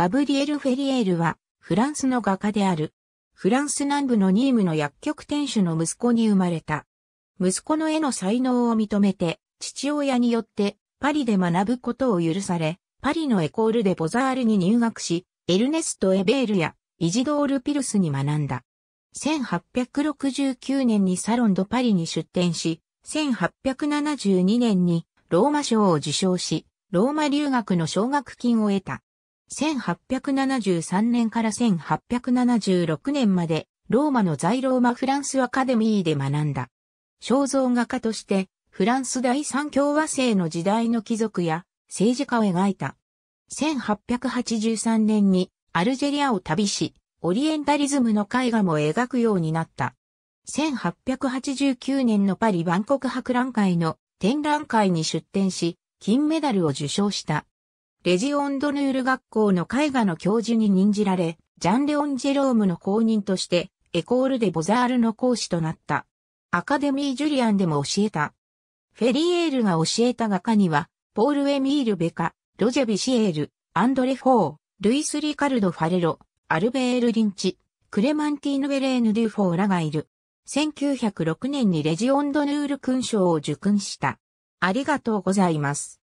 ガブリエル・フェリエールは、フランスの画家である。フランス南部のニームの薬局店主の息子に生まれた。息子の絵の才能を認めて、父親によってパリで学ぶことを許され、パリのエコールでボザールに入学し、エルネスト・エベールやイジドール・ピルスに学んだ。1869年にサロンド・パリに出展し、1872年にローマ賞を受賞し、ローマ留学の奨学金を得た。1873年から1876年まで、ローマの在ローマフランスアカデミーで学んだ。肖像画家として、フランス第三共和制の時代の貴族や政治家を描いた。1883年にアルジェリアを旅し、オリエンタリズムの絵画も描くようになった。1889年のパリ万国博覧会の展覧会に出展し、金メダルを受賞した。レジオンドヌール学校の絵画の教授に任じられ、ジャンレオン・ジェロームの後任として、エコール・デ・ボザールの講師となった。アカデミー・ジュリアンでも教えた。フェリエールが教えた画家には、ポール・エミール・ベカ、ロジェ・ビシエール、アンドレ・フォー、ルイス・リカルド・ファレロ、アルベール・リンチ、クレマンティーヌ・ベレーヌ・デュフォーらがいる。1906年にレジオンド・ヌール勲章を受勲した。ありがとうございます。